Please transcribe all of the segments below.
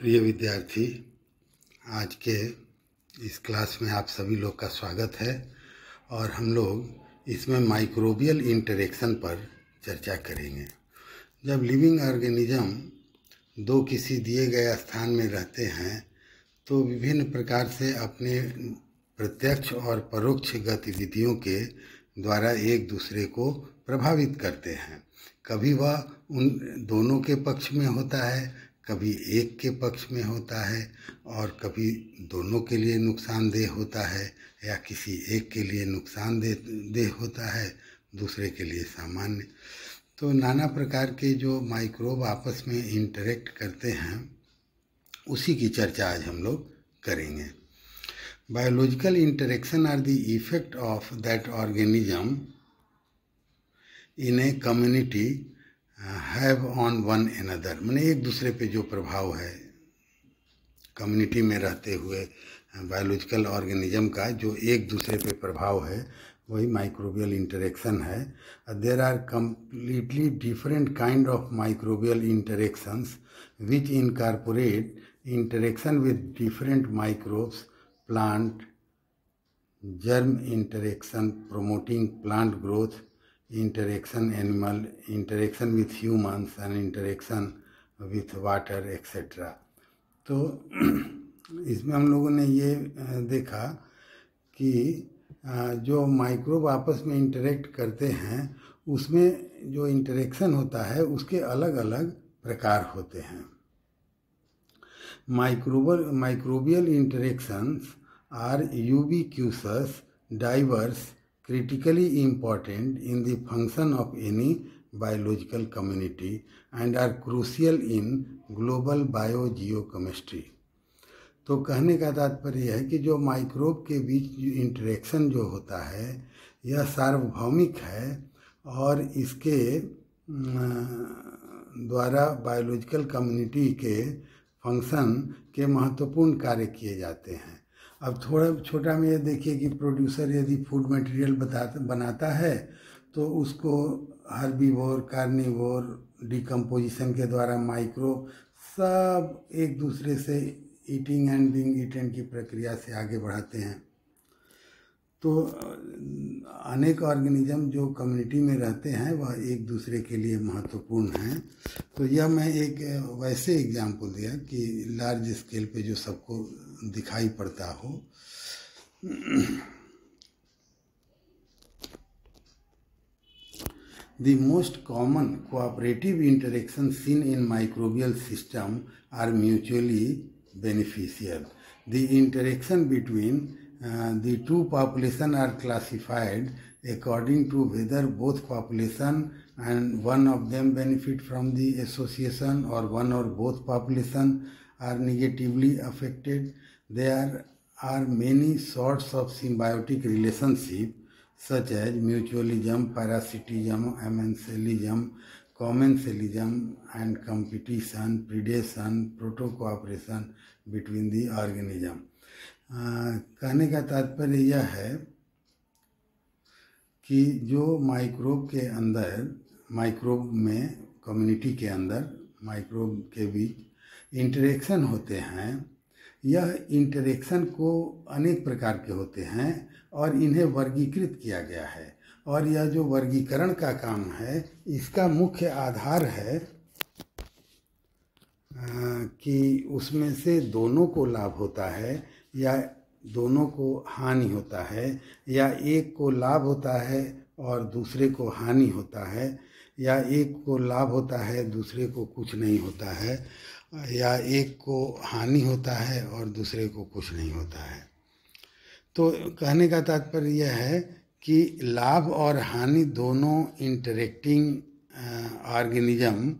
प्रिय विद्यार्थी आज के इस क्लास में आप सभी लोग का स्वागत है और हम लोग इसमें माइक्रोबियल इंटरेक्शन पर चर्चा करेंगे जब लिविंग ऑर्गेनिज्म दो किसी दिए गए स्थान में रहते हैं तो विभिन्न प्रकार से अपने प्रत्यक्ष और परोक्ष गतिविधियों के द्वारा एक दूसरे को प्रभावित करते हैं कभी वह उन दोनों के पक्ष में होता है कभी एक के पक्ष में होता है और कभी दोनों के लिए नुकसानदेह होता है या किसी एक के लिए नुकसानदेह देह होता है दूसरे के लिए सामान्य तो नाना प्रकार के जो माइक्रोब आपस में इंटरेक्ट करते हैं उसी की चर्चा आज हम लोग करेंगे biological interaction are the effect of that organism in a community have on one another मैंने एक दूसरे पे जो प्रभाव है कम्युनिटी में रहते हुए बायोलॉजिकल ऑर्गेनिज्म का जो एक दूसरे पे प्रभाव है वही माइक्रोबियल इंटरेक्शन है there are completely different kind of microbial interactions which incorporate interaction with different microbes plant germ interaction promoting plant growth interaction animal, interaction with humans and interaction with water etcetera तो इसमें हम लोगों ने ये देखा कि जो माइक्रोब आपस में इंटरेक्ट करते हैं उसमें जो इंटरेक्शन होता है उसके अलग अलग प्रकार होते हैं microbial microbial interactions are ubiquitous diverse critically important in the function of any biological community and are crucial in global biogeochemistry. तो कहने का तात्पर्य है कि जो माइक्रोब के बीच इंटरेक्शन जो होता है यह सार्वभौमिक है और इसके द्वारा बायोलॉजिकल कम्युनिटी के फंक्शन के महत्वपूर्ण कार्य किए जाते हैं अब थोड़ा छोटा में ये देखिए कि प्रोड्यूसर यदि फूड मटेरियल बताता बनाता है तो उसको हर्बीवोर कार्निवोर डिकम्पोजिशन के द्वारा माइक्रो सब एक दूसरे से ईटिंग एंड बिंग ईटिंग की प्रक्रिया से आगे बढ़ाते हैं तो अनेक ऑर्गेनिज्म जो कम्युनिटी में रहते हैं वह एक दूसरे के लिए महत्वपूर्ण हैं तो यह मैं एक वैसे एग्जाम्पल दिया कि लार्ज स्केल पे जो सबको दिखाई पड़ता हो the most common cooperative interaction seen in microbial system are mutually beneficial the interaction between Uh, the two population are classified according to whether both population and one of them benefit from the association or one or both population are negatively affected. There are many sorts of symbiotic relationship such as mutualism, parasitism, amensalism, commensalism and competition, predation, proto-cooperation between the organism. कहने का तात्पर्य यह है कि जो microbe के अंदर microbe में कम्युनिटी के अंदर माइक्रोब के बीच इंटरेक्शन होते हैं यह इंटरेक्शन को अनेक प्रकार के होते हैं और इन्हें वर्गीकृत किया गया है और यह जो वर्गीकरण का काम है इसका मुख्य आधार है कि उसमें से दोनों को लाभ होता है या दोनों को हानि होता है या एक को लाभ होता है और दूसरे को हानि होता है या एक को लाभ होता है दूसरे को कुछ नहीं होता है या एक को हानि होता है और दूसरे को कुछ नहीं होता है तो कहने का तात्पर्य यह है कि लाभ और हानि दोनों इंटरेक्टिंग ऑर्गेनिज्म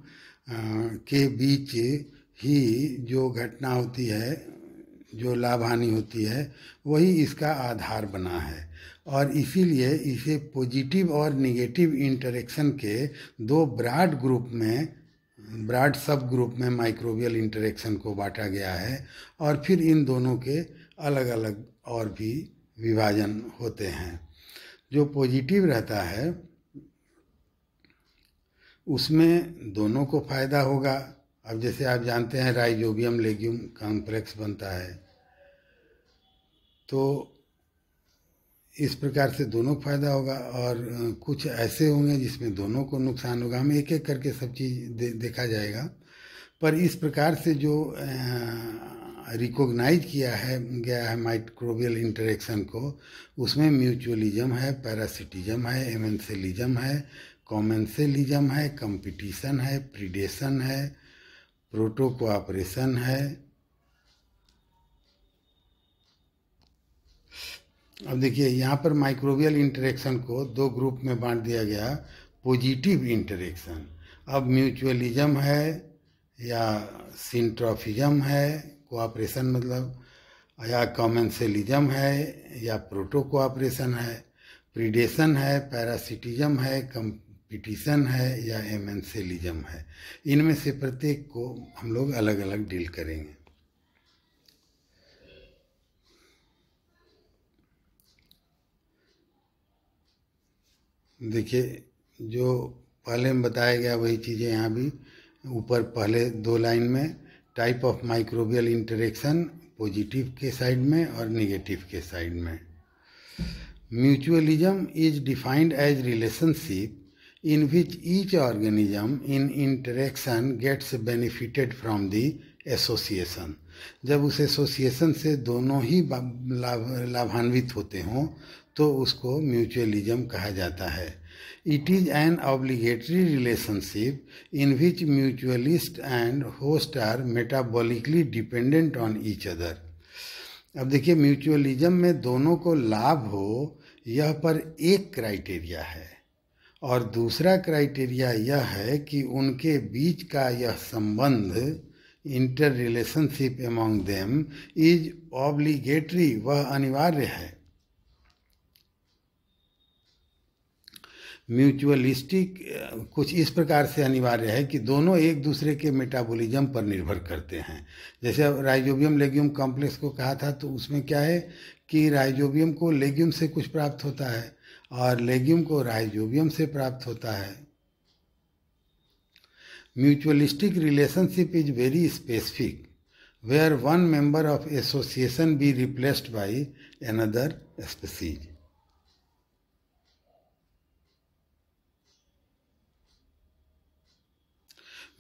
के बीच ही जो घटना होती है जो लाभ हानि होती है वही इसका आधार बना है और इसीलिए इसे पॉजिटिव और निगेटिव इंटरेक्शन के दो ब्राड ग्रुप में ब्राड सब ग्रुप में माइक्रोबियल इंटरेक्शन को बांटा गया है और फिर इन दोनों के अलग अलग और भी विभाजन होते हैं जो पॉजिटिव रहता है उसमें दोनों को फ़ायदा होगा अब जैसे आप जानते हैं राइजोबियम लेग्यूम कॉम्प्लेक्स बनता है तो इस प्रकार से दोनों फायदा होगा और कुछ ऐसे होंगे जिसमें दोनों को नुकसान होगा हम एक एक करके सब चीज़ दे, देखा जाएगा पर इस प्रकार से जो रिकॉग्नाइज किया है गया है माइक्रोबियल इंटरेक्शन को उसमें म्यूचुअलिज्म है पैरासिटिज्म है एमेंसेलिज्म है कॉमेंसेलिज्म है कंपटीशन है प्रिडेशन है प्रोटो कोऑपरेशन है अब देखिए यहाँ पर माइक्रोबियल इंटरेक्शन को दो ग्रुप में बांट दिया गया पॉजिटिव इंटरेक्शन अब म्यूचुअलिज्म है या सिंट्रॉफिज्म है कोऑपरेशन मतलब या कॉमेंसलिज्म है या प्रोटो कोऑपरेशन है प्रीडेशन है पैरासिटिज्म है कम पिटिशन है या एमेंसलिज्म है इनमें से प्रत्येक को हम लोग अलग अलग डील करेंगे देखिए जो पहले में बताया गया वही चीज़ें यहाँ भी ऊपर पहले दो लाइन में type of microbial interaction positive के साइड में और नेगेटिव के साइड में mutualism is defined as relationship in which each organism in interaction gets benefited from the association जब उस एसोसिएशन से दोनों ही लाभान्वित होते हों तो उसको म्यूचुअलिज्म कहा जाता है it is an obligatory relationship in which mutualist and host are metabolically dependent on each other अब देखिए म्यूचुअलिज्म में दोनों को लाभ हो यह पर एक क्राइटेरिया है और दूसरा क्राइटेरिया यह है कि उनके बीच का यह संबंध inter relationship among them is obligatory वह अनिवार्य है म्यूचुअलिस्टिक कुछ इस प्रकार से अनिवार्य है कि दोनों एक दूसरे के मेटाबॉलिज्म पर निर्भर करते हैं जैसे अब राइजोबियम लेग्यूम कॉम्प्लेक्स को कहा था तो उसमें क्या है कि राइजोबियम को लेग्यूम से कुछ प्राप्त होता है और लेग्यूम को राइजोबियम से प्राप्त होता है mutualistic relationship is very specific where one member of association be replaced by another species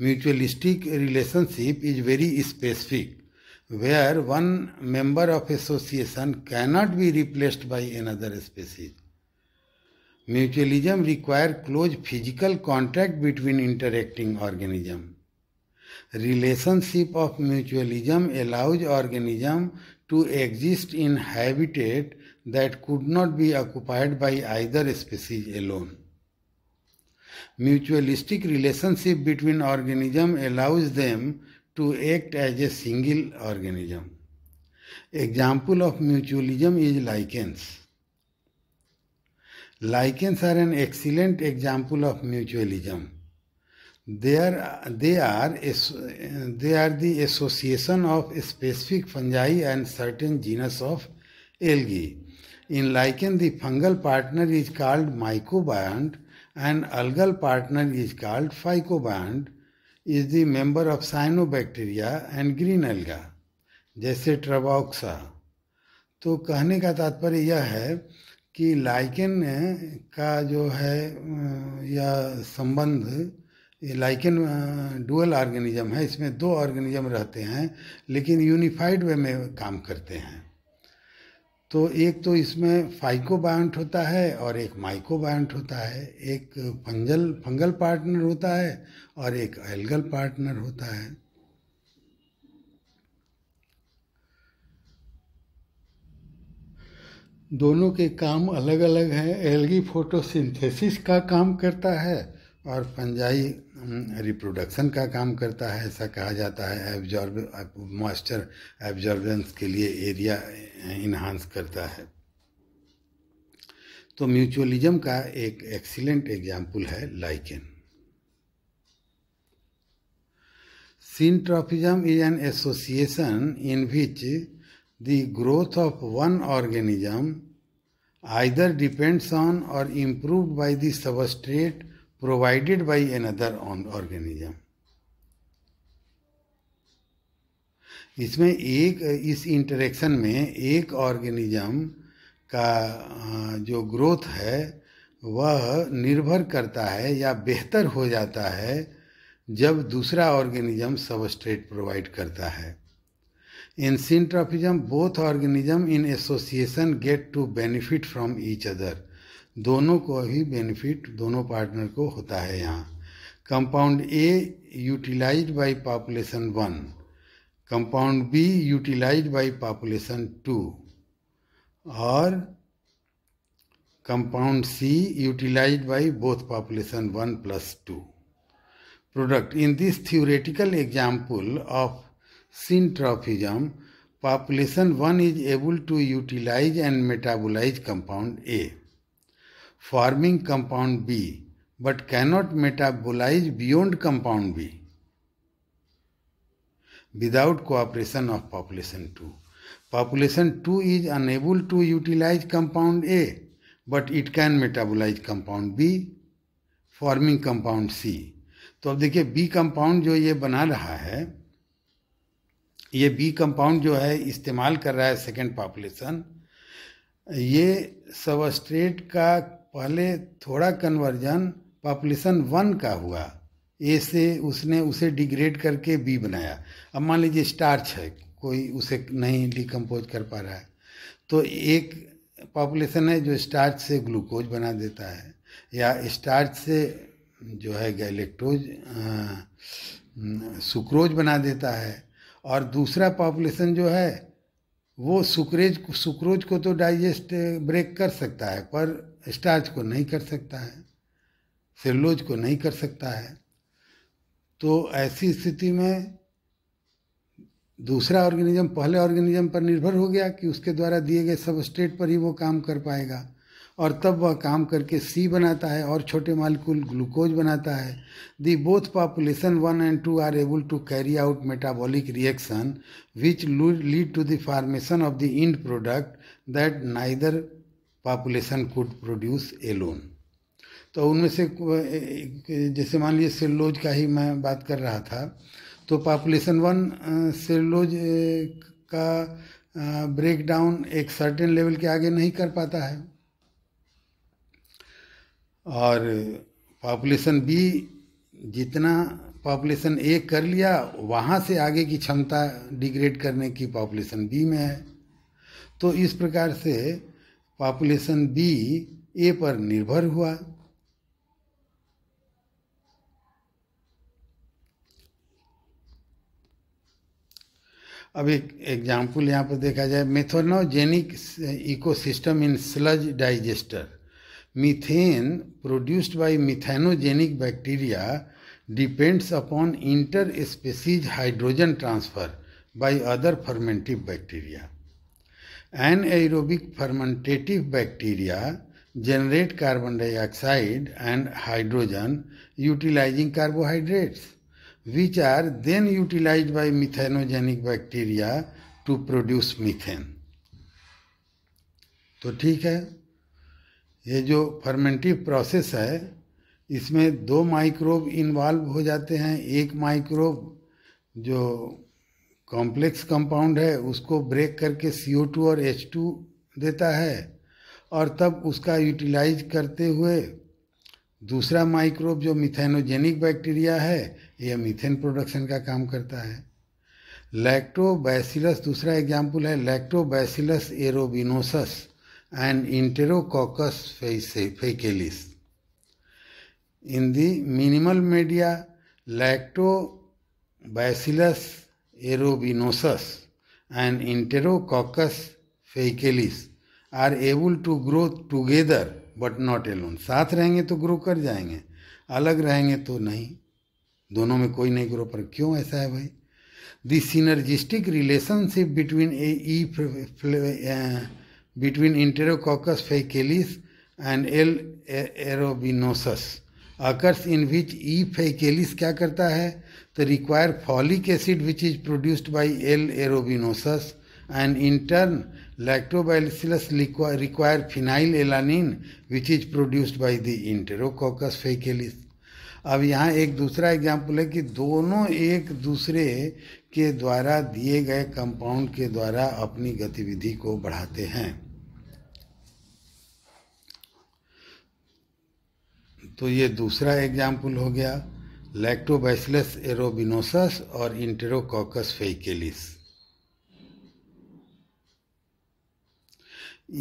mutualistic relationship is very specific where one member of association cannot be replaced by another species Mutualism requires close physical contact between interacting organisms. Relationship of mutualism allows organism to exist in habitat that could not be occupied by either species alone. Mutualistic relationship between organisms allows them to act as a single organism. Example of mutualism is lichens. Lichens are an excellent example of mutualism. They are, they are, they are the association of specific fungi and certain genus of algae. In lichen, the fungal partner is called mycobiont and algal partner is called phycobiont, is the member of cyanobacteria and green alga, जैसे ट्रबॉक्सा तो कहने का तात्पर्य यह है कि lichen का जो है या संबंध ये लाइकेन डुअल ऑर्गेनिज्म है इसमें दो ऑर्गेनिज्म रहते हैं लेकिन यूनिफाइड वे में काम करते हैं तो एक तो इसमें फाइकोबायंट होता है और एक माइकोबायंट होता है एक फंजल फंगल पार्टनर होता है और एक एल्गल पार्टनर होता है दोनों के काम अलग अलग हैं एलगी फोटोसिंथेसिस का काम करता है और फंजाई रिप्रोडक्शन का काम करता है ऐसा कहा जाता है एब्जॉर्ब मॉइस्चर एब्जॉर्बेंस के लिए एरिया इन्हांस करता है तो म्यूचुअलिज्म का एक एक्सीलेंट एग्जाम्पल है lichen Syntrophism is an association in which the growth of one organism either depends on or improved by the substrate provided by another organism. इसमें एक इस इंटरेक्शन में एक ऑर्गेनिज्म का जो ग्रोथ है वह निर्भर करता है या बेहतर हो जाता है जब दूसरा ऑर्गेनिज्म सबस्ट्रेट प्रोवाइड करता है In both organism in association get to benefit from each other दोनों को ही बेनिफिट दोनों पार्टनर को होता है यहाँ compound A utilise by population one compound B utilise by population two और compound C utilise by both population one plus two product in this theoretical example of syntrophism population one is able to utilise and metabolise compound A forming compound B but cannot metabolise beyond compound B without cooperation of population two population two is unable to utilise compound A but it can metabolise compound B forming compound C तो अब देखिए B compound जो ये बना रहा है ये B compound जो है इस्तेमाल कर रहा है सेकेंड पॉपुलेशन ये सबस्ट्रेट का पहले थोड़ा कन्वर्जन पॉपुलेशन वन का हुआ ए से उसने उसे डिग्रेड करके बी बनाया अब मान लीजिए स्टार्च है कोई उसे नहीं डिकम्पोज कर पा रहा है तो एक पॉपुलेशन है जो स्टार्च से ग्लूकोज बना देता है या स्टार्च से जो है गैलेक्ट्रोज सुक्रोज बना देता है और दूसरा पॉपुलेशन जो है वो सुक्रेज सुक्रोज को तो डाइजेस्ट ब्रेक eh, कर सकता है पर स्टार्च को नहीं कर सकता है सेलोज को नहीं कर सकता है तो ऐसी स्थिति में दूसरा ऑर्गेनिज्म पहले ऑर्गेनिज्म पर निर्भर हो गया कि उसके द्वारा दिए गए सब स्टेट पर ही वो काम कर पाएगा और तब वह काम करके सी बनाता है और छोटे मालिकूल ग्लूकोज बनाता है the both population one and two are able to carry out metabolic reaction which lead to the formation of the end product that neither population could produce alone तो उनमें से जैसे मान लीजिए सेलोज का ही मैं बात कर रहा था तो पॉपुलेशन वन सेलोज का ब्रेक डाउन एक सर्टेन लेवल के आगे नहीं कर पाता है और पॉपुलेशन बी जितना पॉपुलेशन ए कर लिया वहाँ से आगे की क्षमता डिग्रेड करने की पॉपुलेशन बी में है तो इस प्रकार से पॉपुलेशन बी ए पर निर्भर हुआ अब एक एग्जाम्पल यहाँ पर देखा जाए methanogenic ecosystem in sludge digester Methane produced by methanogenic bacteria depends upon interspecies hydrogen transfer by other fermentive bacteria. Anaerobic fermentative bacteria generate carbon dioxide and hydrogen utilizing carbohydrates, which are then utilized by methanogenic bacteria to produce methane. तो ठीक है ये जो फर्मेंटिव process है इसमें दो microbe involve हो जाते हैं एक माइक्रोब जो कॉम्प्लेक्स कंपाउंड है उसको ब्रेक करके सी ओ टू और एच टू देता है और तब उसका यूटिलाइज करते हुए दूसरा माइक्रोब जो मिथेनोजेनिक बैक्टीरिया है यह मिथेन प्रोडक्शन का काम करता है लैक्टोबैसिलस दूसरा एग्जाम्पल है lactobacillus arabinosus and Enterococcus faecalis. In the minimal media, Lactobacillus aerobinosus and Enterococcus faecalis are able to grow together but not alone साथ रहेंगे तो ग्रो कर जाएंगे अलग रहेंगे तो नहीं दोनों में कोई नहीं ग्रो पर क्यों ऐसा है भाई the synergistic relationship between A E between Enterococcus faecalis and L. aerobinosus occurs in which E. faecalis kya karta hai तो require folic acid which is produced by l aerobinosus and in turn lactobacillus require phenyl alanine which is produced by the enterococcus faecalis अब यहाँ एक दूसरा example है कि दोनों एक दूसरे के द्वारा दिए गए कंपाउंड के द्वारा अपनी गतिविधि को बढ़ाते हैं तो ये दूसरा एग्जाम्पल हो गया लैक्टोबैसिलस एरोबिनोसस और इंटेरोकॉकस फेकेलिस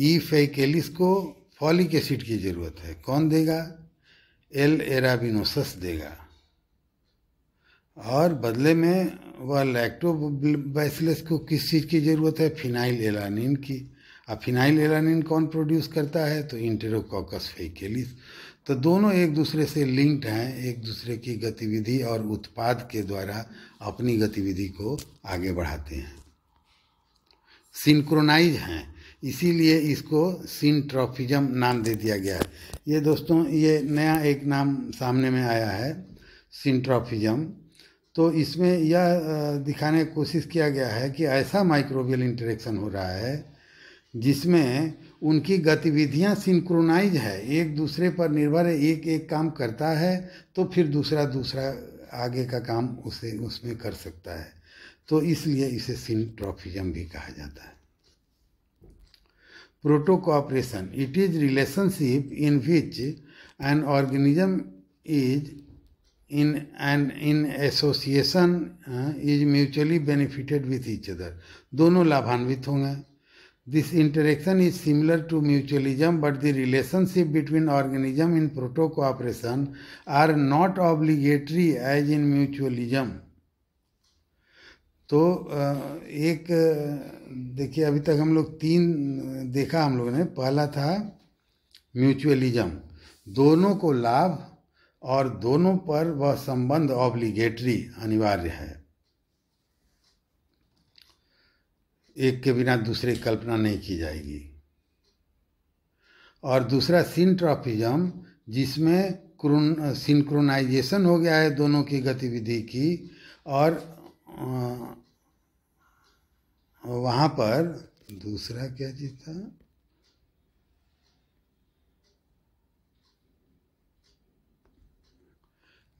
ई फेकेलिस को फॉलिक एसिड की ज़रूरत है कौन देगा एल एराबिनोसस देगा और बदले में वह लैक्टोबैसिलस को किस चीज़ की ज़रूरत है फिनाइल एलानिन की अब फिनाइल एलानिन कौन प्रोड्यूस करता है तो इंटेरोकॉकस फेकेलिस तो दोनों एक दूसरे से लिंक्ड हैं एक दूसरे की गतिविधि और उत्पाद के द्वारा अपनी गतिविधि को आगे बढ़ाते हैं सिंक्रोनाइज हैं इसीलिए इसको सिंट्रॉफिजम नाम दे दिया गया है ये दोस्तों ये नया एक नाम सामने में आया है सिंट्रोफिजम तो इसमें यह दिखाने की कोशिश किया गया है कि ऐसा माइक्रोबियल इंटरेक्शन हो रहा है जिसमें उनकी गतिविधियां सिंक्रोनाइज है एक दूसरे पर निर्भर है एक एक काम करता है तो फिर दूसरा दूसरा आगे का काम उसे उसमें कर सकता है तो इसलिए इसे सिंट्रोफिजम भी कहा जाता है protocooperation it is relationship in which an organism is in an in association हाँ, is mutually benefited with each other दोनों लाभान्वित होंगे This interaction is similar to mutualism, but the relationship between organism in proto-cooperation are not obligatory as in mutualism. तो एक देखिए अभी तक हम लोग तीन देखा हम लोगों ने पहला था म्यूचुअलिज्म दोनों को लाभ और दोनों पर वह संबंध ऑब्लिगेटरी अनिवार्य है एक के बिना दूसरे कल्पना नहीं की जाएगी और दूसरा सिंट्रॉफिज्म जिसमें सिंक्रोनाइजेशन हो गया है दोनों की गतिविधि की और वहाँ पर दूसरा क्या चीज था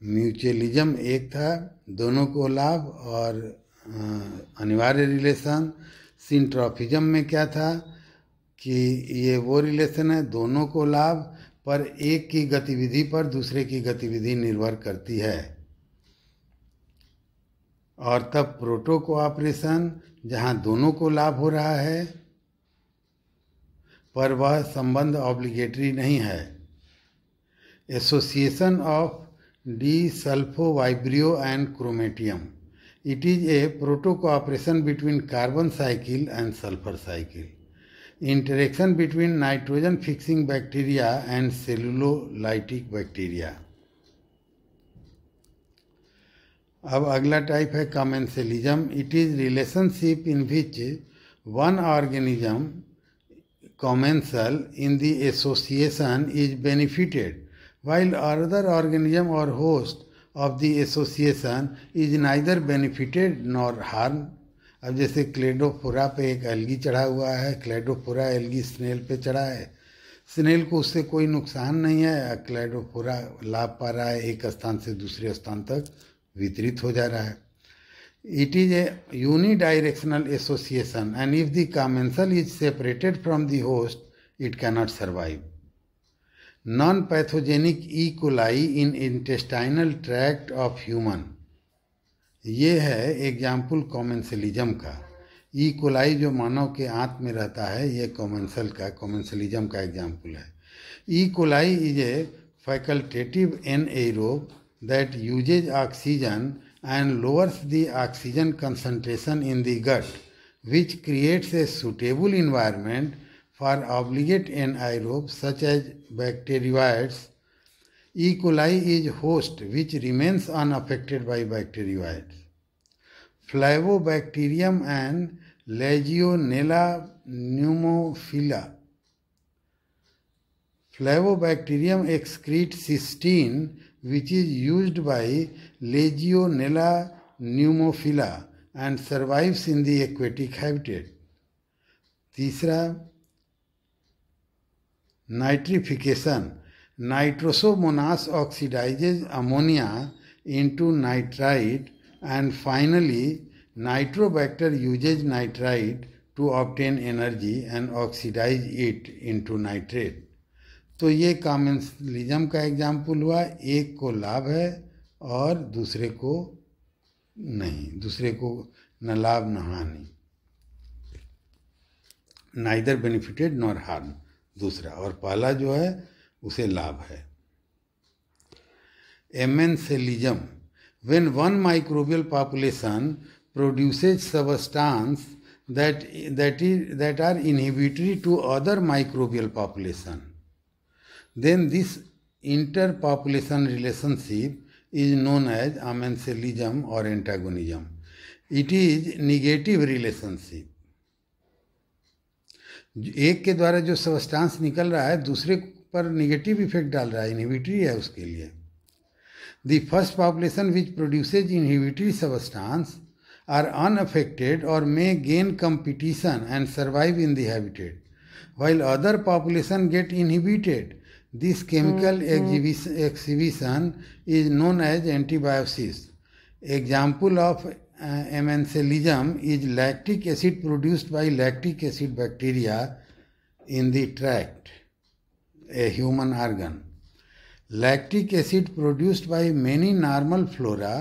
म्यूचुअलिज्म एक था दोनों को लाभ और अनिवार्य रिलेशन सिंट्रॉफिज्म में क्या था कि ये वो रिलेशन है दोनों को लाभ पर एक की गतिविधि पर दूसरे की गतिविधि निर्भर करती है और तब प्रोटो कोऑपरेशन जहाँ दोनों को लाभ हो रहा है पर वह संबंध ऑब्लिगेटरी नहीं है association of desulfovibrio and chromatium It is a protocooperation between carbon cycle and sulfur cycle. Interaction between nitrogen fixing bacteria and cellulolytic bacteria. अब अगला टाइप है commensalism it is relationship in which one organism commensal in the association is benefited while other organism or host of the association is neither benefited nor harmed अब जैसे Cladophora पे एक algae चढ़ा हुआ है क्लेडोफोरा एलगी स्नेल पे चढ़ा है स्नेल को उससे कोई नुकसान नहीं है क्लेडोफोरा लाभ पा रहा है एक स्थान से दूसरे स्थान तक वितरित हो जा रहा है it is a unidirectional association and if the commensal is separated from the host it cannot survive non pathogenic E coli in intestinal tract of human ये है एग्जाम्पल कॉमेंसलिज्म का ई e. कोलाई जो मानव के आंत में रहता है ये कॉमेंसल का कॉमेंसलिज्म का एग्जाम्पल है E coli is a facultative anaerobe that uses oxygen and lowers the oxygen concentration in the gut which creates a suitable environment for obligate anaerobes such as bacteroids, E. coli is host which remains unaffected by bacteroids. Flavobacterium and Legionella pneumophila. Flavobacterium excrete cysteine which is used by Legionella pneumophila and survives in the aquatic habitat. तीसरा nitrification nitrosomonas oxidises ammonia into nitrite and finally nitrobacter uses nitrite to obtain energy and oxidise it into nitrate तो ये कामेंसलिज्म का example हुआ एक को लाभ है और दूसरे को नहीं दूसरे को न लाभ न हानि नाइदर बेनिफिटेड नॉर हार्म दूसरा और पहला जो है उसे लाभ है amensalism when one microbial population produces substance that that is that are inhibitory to other microbial population then this inter population relationship is known as amensalism और antagonism it is negative relationship एक के द्वारा जो substance निकल रहा है दूसरे पर निगेटिव इफेक्ट डाल रहा है इनहिबिटरी है उसके लिए the first population which produces inhibitory substance are unaffected और may gain competition and survive in the while other population get inhibited this chemical chemical mm-hmm. exhibition is known as antibiosis example of amensalism is lactic acid produced by lactic acid bacteria in the tract a human organ lactic acid produced by many normal flora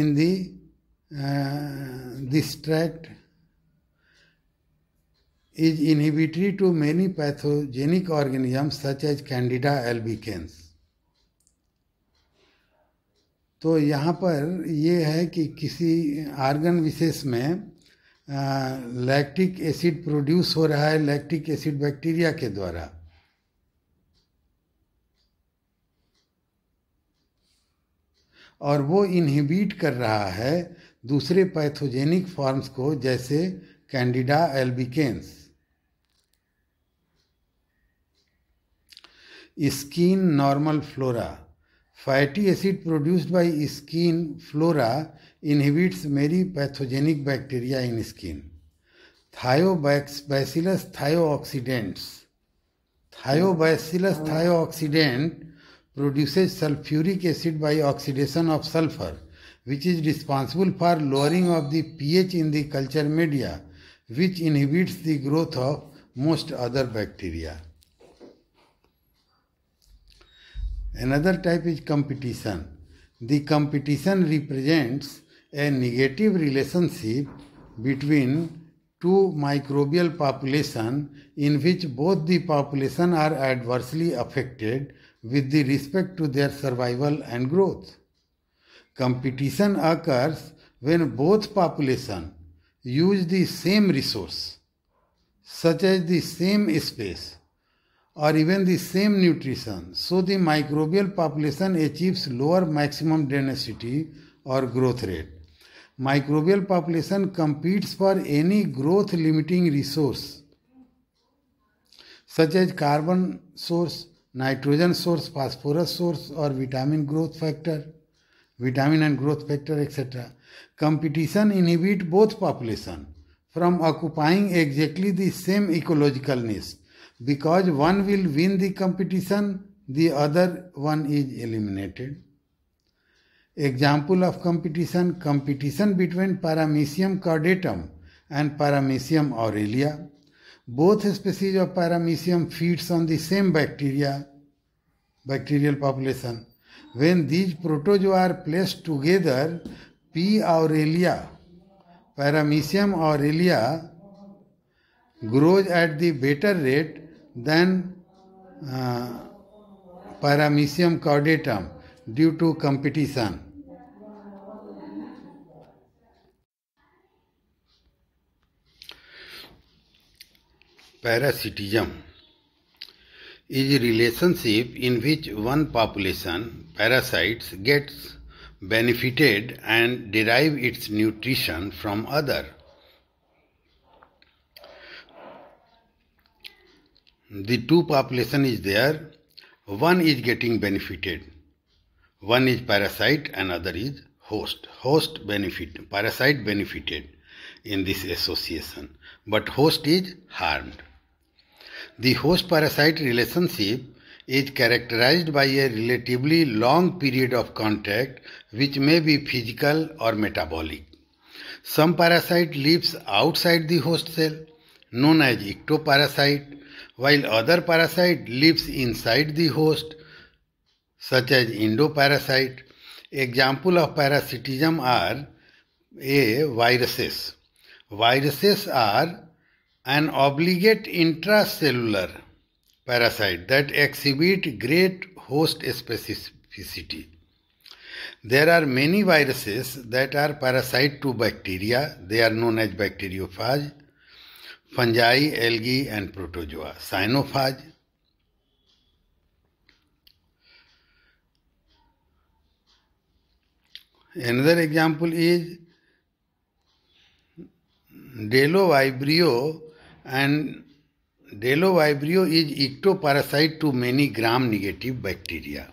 in the this tract is inhibitory to many pathogenic organism such as Candida albicans तो यहाँ पर ये है कि किसी argon विशेष में lactic acid produce हो रहा है लैक्टिक एसिड बैक्टीरिया के द्वारा और वो इनहिबिट कर रहा है दूसरे पैथोजेनिक फॉर्म्स को जैसे Candida albicans skin normal flora Fatty acid produced by skin flora inhibits many pathogenic bacteria in skin. Thiobacillus thiooxidants. Thiobacillus thiooxidant produces sulfuric acid by oxidation of sulfur, which is responsible for lowering of the pH in the culture media, which inhibits the growth of most other bacteria. Another type is competition. The competition represents a negative relationship between two microbial population in which both the population are adversely affected with the respect to their survival and growth. Competition occurs when both population use the same resource, such as the same space, or even the same nutrition. So the microbial population achieves lower maximum density or growth rate. Microbial population competes for any growth limiting resource such as carbon source, nitrogen source, phosphorus source or vitamin growth factor, vitamin and growth factor etc. Competition inhibit both population from occupying exactly the same ecological niche because one will win the competition, the other one is eliminated. Example of competition competition between Paramecium caudatum and Paramecium aurelia. Both species of Paramecium feeds on the same bacteria, bacterial population. When these protozoa are placed together, P. aurelia, Paramecium aurelia grows at the better rate than uh, Paramecium caudatum due to competition. Parasitism is a relationship in which one population, parasites, gets benefited and derive its nutrition from other. the two population is there one is getting benefited one is parasite another is host host benefit parasite benefited in this association but host is harmed the host parasite relationship is characterized by a relatively long period of contact which may be physical or metabolic some parasite lives outside the host cell known as ectoparasite while other parasite lives inside the host such as endoparasite. Example of parasitism are a viruses. Viruses are an obligate intracellular parasite that exhibit great host specificity. There are many viruses that are parasite to bacteria. They are known as bacteriophage. Fungi algae and protozoa cyanophage another example is Bdellovibrio and Bdellovibrio is ectoparasite to many gram negative bacteria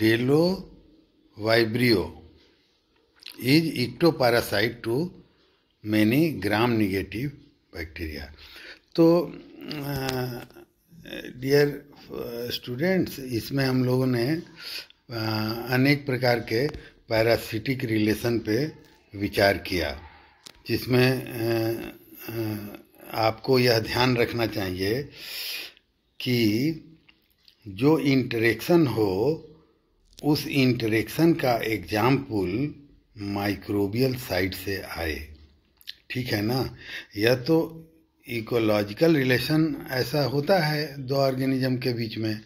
Bdellovibrio ectoparasite to many gram negative bacteria तो dear uh, students uh, इसमें हम लोगों ने uh, अनेक प्रकार के parasitic relation पे विचार किया जिसमें आपको यह ध्यान रखना चाहिए कि जो इंटरेक्शन हो उस इंटरेक्शन का एग्जाम्पल माइक्रोबियल साइड से आए ठीक है ना या तो इकोलॉजिकल रिलेशन ऐसा होता है दो ऑर्गेनिज्म के बीच में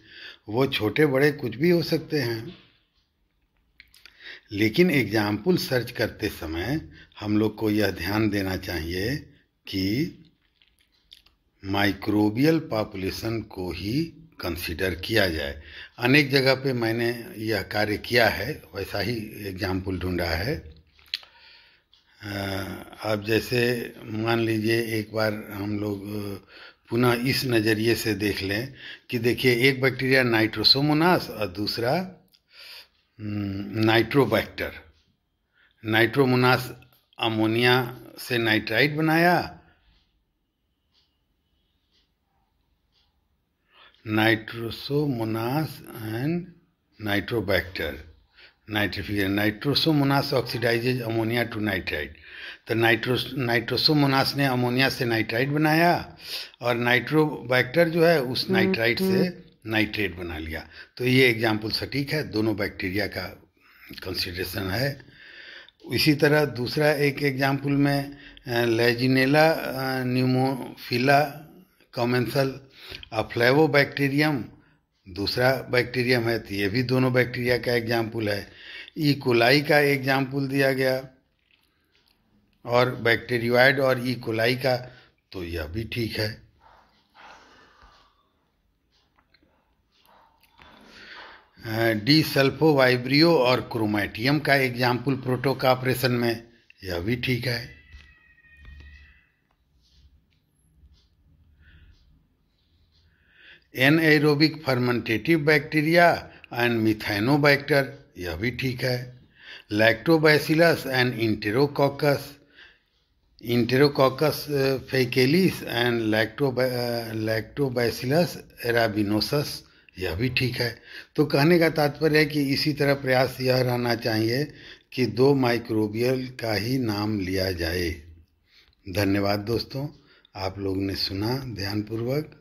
वो छोटे बड़े कुछ भी हो सकते हैं लेकिन एग्जाम्पल सर्च करते समय हम लोग को यह ध्यान देना चाहिए कि माइक्रोबियल पॉपुलेशन को ही कंसीडर किया जाए अनेक जगह पे मैंने यह कार्य किया है वैसा ही एग्जाम्पल ढूंढा है अब जैसे मान लीजिए एक बार हम लोग पुनः इस नज़रिए से देख लें कि देखिए एक बैक्टीरिया नाइट्रोसोमोनास और दूसरा नाइट्रोबैक्टर नाइट्रोमोनास अमोनिया से नाइट्राइड बनाया नाइट्रोसोमोनास एंड नाइट्रोबैक्टर नाइट्रोफिगर Nitrosomonas oxidises ammonia to nitride तो नाइट्रोस नाइट्रोसोमोनास ने अमोनिया से नाइट्राइट बनाया और नाइट्रोबैक्टर जो है उस हम्म, नाइट्राइड से हम्म। नाइट्रेट बना लिया तो ये एग्जाम्पल सटीक है दोनों बैक्टीरिया का कंसिडरेशन है इसी तरह दूसरा एक एग्जाम्पल में लेजिनेला न्यूमोफिला कॉमेंसल अब बैक्टीरियम दूसरा बैक्टीरियम है तो ये भी दोनों बैक्टीरिया का एग्जाम्पल है ई e. कोलाई का एग्जाम्पल दिया गया और बैक्टीरियाड और कोलाई e. का तो यह भी ठीक है डी सल्फोवाइब्रियो और क्रोमैटियम का एग्जाम्पल प्रोटोकापरेशन में यह भी ठीक है anaerobic fermentative bacteria and Methanobacter यह भी ठीक है Lactobacillus and Enterococcus Enterococcus faecalis and lacto Lactobacillus arabinosus यह भी ठीक है तो कहने का तात्पर्य है कि इसी तरह प्रयास यह रहना चाहिए कि दो माइक्रोबियल का ही नाम लिया जाए धन्यवाद दोस्तों आप लोग ने सुना ध्यानपूर्वक